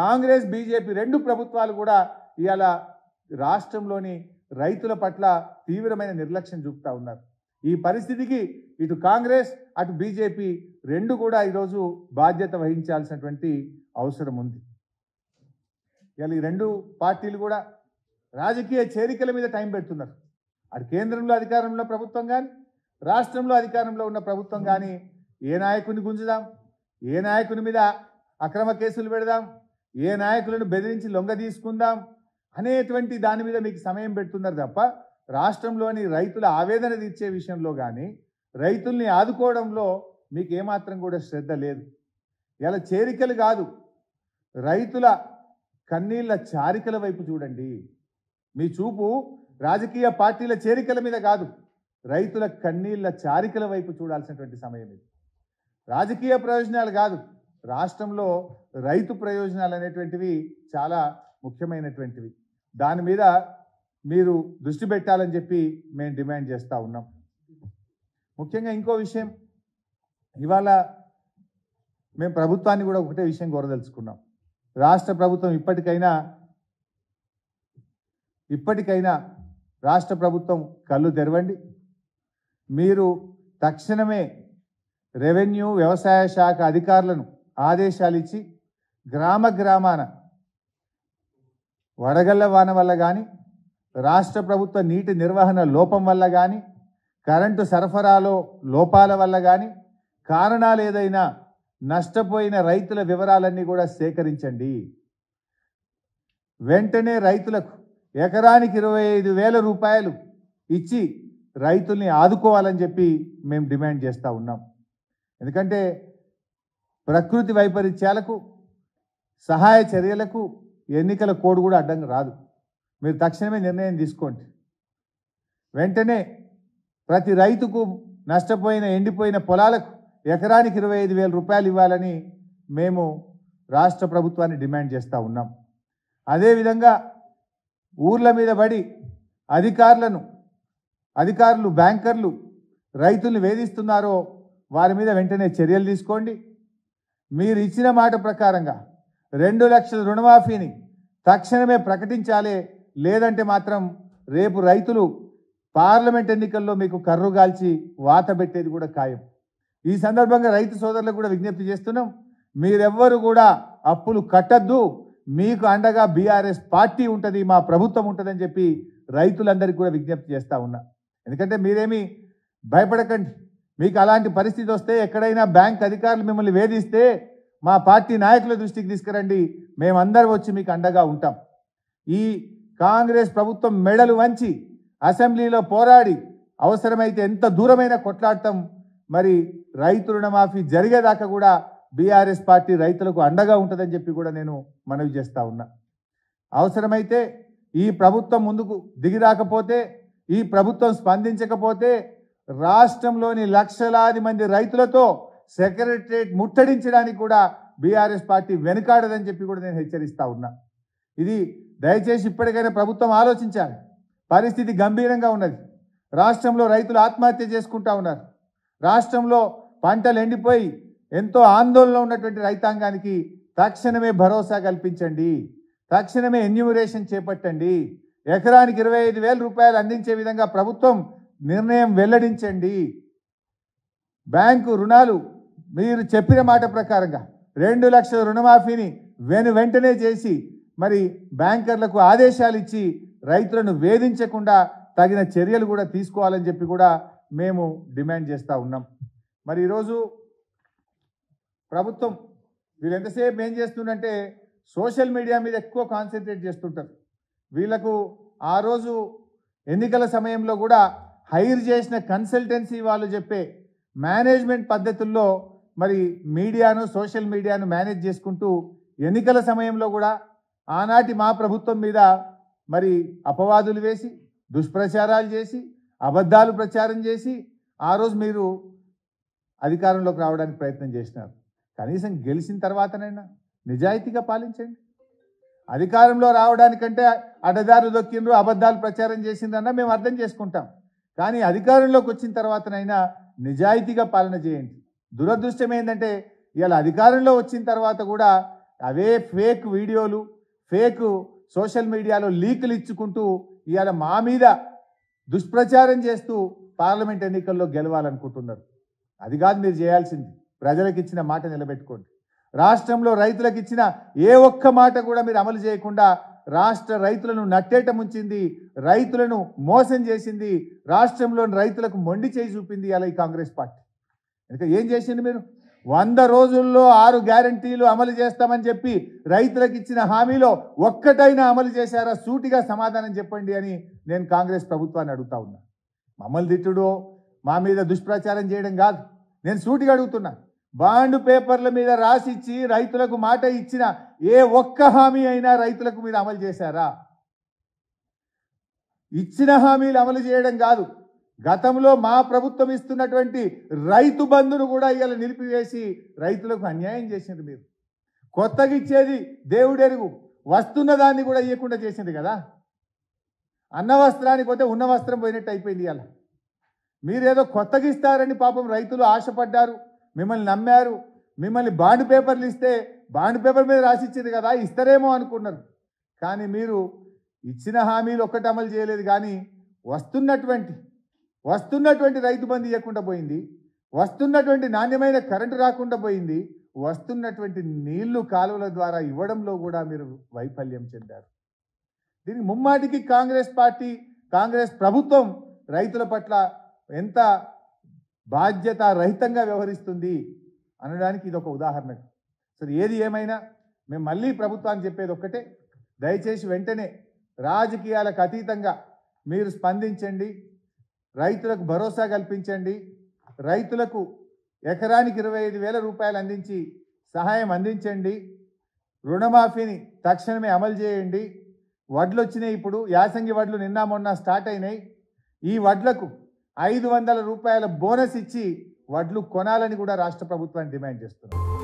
Congress BJP రెండు ప్రభుత్వాలు కూడా ఇవాళ రాష్ట్రంలోని రైతుల పట్ల తీవ్రమైన నిర్లక్ష్యం చూపుతా ఉన్నారు ఈ పరిస్థితికి ఇటు కాంగ్రెస్ అటు బీజేపీ రెండు కూడా ఈరోజు బాధ్యత వహించాల్సినటువంటి అవసరం ఉంది ఇవాళ ఈ రెండు పార్టీలు కూడా రాజకీయ చేరికల మీద టైం పెడుతున్నారు అటు కేంద్రంలో అధికారంలో ప్రభుత్వం కానీ రాష్ట్రంలో అధికారంలో ఉన్న ప్రభుత్వం కానీ ఏ నాయకుని గుంజుదాం ఏ నాయకుని మీద అక్రమ కేసులు పెడదాం ఏ నాయకులను బెదిరించి లొంగ తీసుకుందాం అనేటువంటి దాని మీద మీకు సమయం పెడుతున్నారు తప్ప రాష్ట్రంలోని రైతుల ఆవేదన తీర్చే విషయంలో కానీ రైతుల్ని ఆదుకోవడంలో మీకు ఏమాత్రం కూడా శ్రద్ధ లేదు ఇలా చేరికలు కాదు రైతుల కన్నీళ్ళ చారికల వైపు చూడండి మీ చూపు రాజకీయ పార్టీల చేరికల మీద కాదు రైతుల కన్నీళ్ళ చారికల వైపు చూడాల్సినటువంటి సమయం ఇది రాజకీయ ప్రయోజనాలు కాదు రాష్ట్రంలో రైతు ప్రయోజనాలు అనేటువంటివి చాలా ముఖ్యమైనటువంటివి దాని మీద మీరు దృష్టి పెట్టాలని చెప్పి మేము డిమాండ్ చేస్తూ ఉన్నాం ముఖ్యంగా ఇంకో విషయం ఇవాళ మేము ప్రభుత్వాన్ని కూడా ఒకటే విషయం కోరదలుచుకున్నాం రాష్ట్ర ప్రభుత్వం ఇప్పటికైనా ఇప్పటికైనా రాష్ట్ర ప్రభుత్వం కళ్ళు తెరవండి మీరు తక్షణమే రెవెన్యూ వ్యవసాయ శాఖ అధికారులను ఆదేశాలు ఇచ్చి గ్రామ గ్రామాన వడగళ్ళ వాన వల్ల కానీ రాష్ట్ర ప్రభుత్వ నీటి నిర్వహణ లోపం వల్ల కానీ కరెంటు సరఫరాలో లోపాల వల్ల కానీ కారణాలు ఏదైనా నష్టపోయిన రైతుల వివరాలన్నీ కూడా సేకరించండి వెంటనే రైతులకు ఎకరానికి ఇరవై ఐదు వేల రూపాయలు ఇచ్చి రైతుల్ని ఆదుకోవాలని చెప్పి మేము డిమాండ్ చేస్తూ ఉన్నాం ఎందుకంటే ప్రకృతి వైపరీత్యాలకు సహాయ చర్యలకు ఎన్నికల కోడ్ కూడా అడ్డం రాదు మీరు తక్షణమే నిర్ణయం తీసుకోండి వెంటనే ప్రతి రైతుకు నష్టపోయిన ఎండిపోయిన పొలాలకు ఎకరానికి ఇరవై ఐదు వేల రూపాయలు ఇవ్వాలని మేము రాష్ట్ర ప్రభుత్వాన్ని డిమాండ్ చేస్తూ ఉన్నాం అదేవిధంగా ఊర్ల మీద పడి అధికారులను అధికారులు బ్యాంకర్లు రైతుల్ని వేధిస్తున్నారో వారి మీద వెంటనే చర్యలు తీసుకోండి మీరు ఇచ్చిన మాట ప్రకారంగా రెండు లక్షల రుణమాఫీని తక్షణమే ప్రకటించాలి లేదంటే మాత్రం రేపు రైతులు పార్లమెంట్ ఎన్నికల్లో మీకు గాల్చి వాత పెట్టేది కూడా ఖాయం ఈ సందర్భంగా రైతు సోదరులకు కూడా విజ్ఞప్తి చేస్తున్నాం మీరెవ్వరు కూడా అప్పులు కట్టద్దు మీకు అండగా బీఆర్ఎస్ పార్టీ ఉంటుంది మా ప్రభుత్వం ఉంటుందని చెప్పి రైతులందరికీ కూడా విజ్ఞప్తి చేస్తూ ఉన్నా ఎందుకంటే మీరేమి భయపడకండి మీకు అలాంటి పరిస్థితి వస్తే ఎక్కడైనా బ్యాంక్ అధికారులు మిమ్మల్ని వేధిస్తే మా పార్టీ నాయకుల దృష్టికి తీసుకురండి మేమందరూ వచ్చి మీకు అండగా ఉంటాం ఈ కాంగ్రెస్ ప్రభుత్వం మెడలు వంచి అసెంబ్లీలో పోరాడి అవసరమైతే ఎంత దూరమైన కొట్లాడటం మరి రైతు రుణమాఫీ జరిగేదాకా కూడా బీఆర్ఎస్ పార్టీ రైతులకు అండగా ఉంటుందని చెప్పి కూడా నేను మనవి చేస్తూ ఉన్నా అవసరమైతే ఈ ప్రభుత్వం ముందుకు దిగిరాకపోతే ఈ ప్రభుత్వం స్పందించకపోతే రాష్ట్రంలోని లక్షలాది మంది రైతులతో సెక్రటరేట్ ముట్టడించడానికి కూడా బీఆర్ఎస్ పార్టీ వెనుకాడదని చెప్పి కూడా నేను హెచ్చరిస్తా ఉన్నా ఇది దయచేసి ఇప్పటికైనా ప్రభుత్వం ఆలోచించాలి పరిస్థితి గంభీరంగా ఉన్నది రాష్ట్రంలో రైతులు ఆత్మహత్య చేసుకుంటా ఉన్నారు రాష్ట్రంలో పంటలు ఎండిపోయి ఎంతో ఆందోళనలో ఉన్నటువంటి రైతాంగానికి తక్షణమే భరోసా కల్పించండి తక్షణమే ఎన్యూమరేషన్ చేపట్టండి ఎకరానికి ఇరవై ఐదు వేల రూపాయలు అందించే విధంగా ప్రభుత్వం నిర్ణయం వెల్లడించండి బ్యాంకు రుణాలు మీరు చెప్పిన మాట ప్రకారంగా రెండు లక్షల రుణమాఫీని వెను వెంటనే చేసి మరి బ్యాంకర్లకు ఆదేశాలు ఇచ్చి రైతులను వేధించకుండా తగిన చర్యలు కూడా తీసుకోవాలని చెప్పి కూడా మేము డిమాండ్ చేస్తూ ఉన్నాం మరి ఈరోజు ప్రభుత్వం వీళ్ళు ఎంతసేపు ఏం చేస్తుందంటే సోషల్ మీడియా మీద ఎక్కువ కాన్సన్ట్రేట్ చేస్తుంటారు వీళ్ళకు ఆ రోజు ఎన్నికల సమయంలో కూడా హైర్ చేసిన కన్సల్టెన్సీ వాళ్ళు చెప్పే మేనేజ్మెంట్ పద్ధతుల్లో మరి మీడియాను సోషల్ మీడియాను మేనేజ్ చేసుకుంటూ ఎన్నికల సమయంలో కూడా ఆనాటి మా ప్రభుత్వం మీద మరి అపవాదులు వేసి దుష్ప్రచారాలు చేసి అబద్ధాలు ప్రచారం చేసి ఆ రోజు మీరు అధికారంలోకి రావడానికి ప్రయత్నం చేసినారు కనీసం గెలిచిన తర్వాతనైనా నిజాయితీగా పాలించండి అధికారంలో రావడానికంటే అడ్డదారు దొక్కిండ్రు అబద్ధాలు ప్రచారం చేసిందన్న మేము అర్థం చేసుకుంటాం కానీ అధికారంలోకి వచ్చిన తర్వాతనైనా నిజాయితీగా పాలన చేయండి దురదృష్టం ఏంటంటే ఇవాళ అధికారంలో వచ్చిన తర్వాత కూడా అవే ఫేక్ వీడియోలు ఫేక్ సోషల్ మీడియాలో లీకులు ఇచ్చుకుంటూ ఇవాళ మా మీద దుష్ప్రచారం చేస్తూ పార్లమెంట్ ఎన్నికల్లో గెలవాలనుకుంటున్నారు అది కాదు మీరు చేయాల్సింది ప్రజలకు ఇచ్చిన మాట నిలబెట్టుకోండి రాష్ట్రంలో రైతులకు ఇచ్చిన ఏ ఒక్క మాట కూడా మీరు అమలు చేయకుండా రాష్ట్ర రైతులను నట్టేట ముంచింది రైతులను మోసం చేసింది రాష్ట్రంలోని రైతులకు మొండి చేయి చూపింది అలా ఈ కాంగ్రెస్ పార్టీ ఇక ఏం చేసింది మీరు వంద రోజుల్లో ఆరు గ్యారంటీలు అమలు చేస్తామని చెప్పి రైతులకు ఇచ్చిన హామీలో ఒక్కటైనా అమలు చేశారా సూటిగా సమాధానం చెప్పండి అని నేను కాంగ్రెస్ ప్రభుత్వాన్ని అడుగుతా ఉన్నా మమ్మల్ని తిట్టుడు మా మీద దుష్ప్రచారం చేయడం కాదు నేను సూటిగా అడుగుతున్నా బాండ్ పేపర్ల మీద రాసిచ్చి రైతులకు మాట ఇచ్చిన ఏ ఒక్క హామీ అయినా రైతులకు మీరు అమలు చేశారా ఇచ్చిన హామీలు అమలు చేయడం కాదు గతంలో మా ప్రభుత్వం ఇస్తున్నటువంటి రైతు బంధును కూడా ఇవాళ నిలిపివేసి రైతులకు అన్యాయం చేసింది మీరు కొత్తగా ఇచ్చేది దేవుడెరుగు వస్తున్న దాన్ని కూడా ఇవ్వకుండా చేసింది కదా అన్న వస్త్రానికి పోతే ఉన్న వస్త్రం పోయినట్టు అయిపోయింది ఇవాళ మీరేదో కొత్తగా ఇస్తారని పాపం రైతులు ఆశపడ్డారు మిమ్మల్ని నమ్మారు మిమ్మల్ని బాండ్ పేపర్లు ఇస్తే బాండ్ పేపర్ మీద రాసిచ్చింది కదా ఇస్తారేమో అనుకున్నారు కానీ మీరు ఇచ్చిన హామీలు ఒక్కటి అమలు చేయలేదు కానీ వస్తున్నటువంటి వస్తున్నటువంటి రైతు బంధు ఇవ్వకుండా పోయింది వస్తున్నటువంటి నాణ్యమైన కరెంటు రాకుండా పోయింది వస్తున్నటువంటి నీళ్లు కాలువల ద్వారా ఇవ్వడంలో కూడా మీరు వైఫల్యం చెందారు దీనికి ముమ్మాటికి కాంగ్రెస్ పార్టీ కాంగ్రెస్ ప్రభుత్వం రైతుల పట్ల ఎంత బాధ్యత రహితంగా వ్యవహరిస్తుంది అనడానికి ఇది ఒక ఉదాహరణ సరే ఏది ఏమైనా మేము మళ్ళీ ప్రభుత్వానికి చెప్పేది ఒక్కటే దయచేసి వెంటనే రాజకీయాలకు అతీతంగా మీరు స్పందించండి రైతులకు భరోసా కల్పించండి రైతులకు ఎకరానికి ఇరవై ఐదు వేల రూపాయలు అందించి సహాయం అందించండి రుణమాఫీని తక్షణమే అమలు చేయండి వడ్లు వచ్చినాయి ఇప్పుడు యాసంగి వడ్లు నిన్న మొన్న స్టార్ట్ అయినాయి ఈ వడ్లకు ఐదు వందల రూపాయల బోనస్ ఇచ్చి వడ్లు కొనాలని కూడా రాష్ట్ర ప్రభుత్వాన్ని డిమాండ్ చేస్తున్నారు